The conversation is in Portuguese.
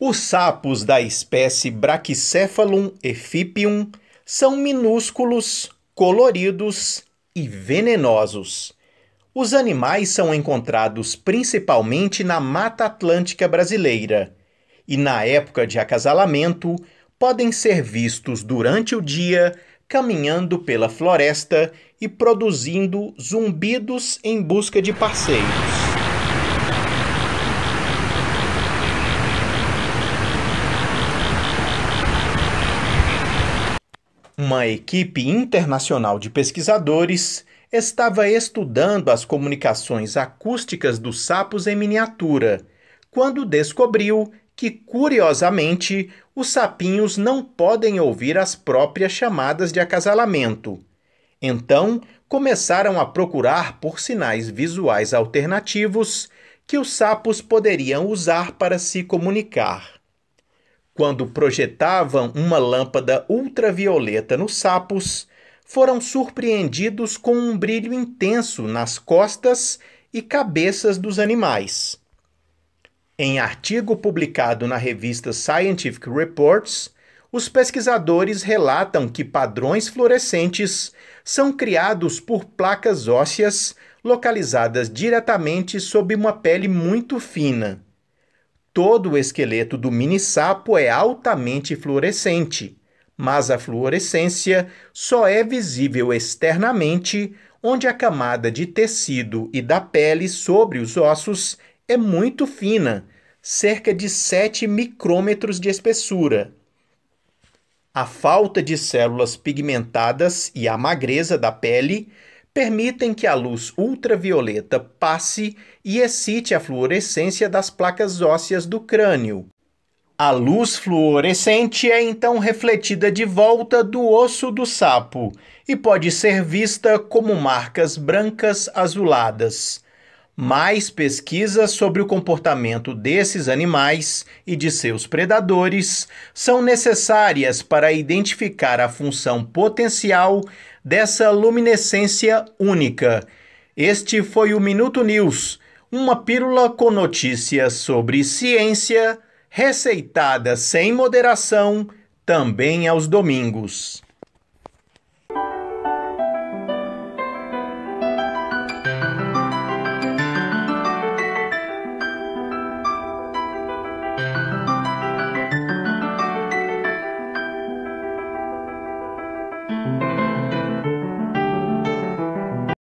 Os sapos da espécie Brachycephalum ephippium são minúsculos, coloridos e venenosos. Os animais são encontrados principalmente na Mata Atlântica brasileira e, na época de acasalamento, podem ser vistos durante o dia caminhando pela floresta e produzindo zumbidos em busca de parceiros. Uma equipe internacional de pesquisadores estava estudando as comunicações acústicas dos sapos em miniatura, quando descobriu que, curiosamente, os sapinhos não podem ouvir as próprias chamadas de acasalamento. Então, começaram a procurar por sinais visuais alternativos que os sapos poderiam usar para se comunicar quando projetavam uma lâmpada ultravioleta nos sapos, foram surpreendidos com um brilho intenso nas costas e cabeças dos animais. Em artigo publicado na revista Scientific Reports, os pesquisadores relatam que padrões fluorescentes são criados por placas ósseas localizadas diretamente sob uma pele muito fina. Todo o esqueleto do mini-sapo é altamente fluorescente, mas a fluorescência só é visível externamente, onde a camada de tecido e da pele sobre os ossos é muito fina, cerca de 7 micrômetros de espessura. A falta de células pigmentadas e a magreza da pele permitem que a luz ultravioleta passe e excite a fluorescência das placas ósseas do crânio. A luz fluorescente é então refletida de volta do osso do sapo e pode ser vista como marcas brancas azuladas. Mais pesquisas sobre o comportamento desses animais e de seus predadores são necessárias para identificar a função potencial dessa luminescência única. Este foi o Minuto News, uma pílula com notícias sobre ciência, receitada sem moderação, também aos domingos. thank you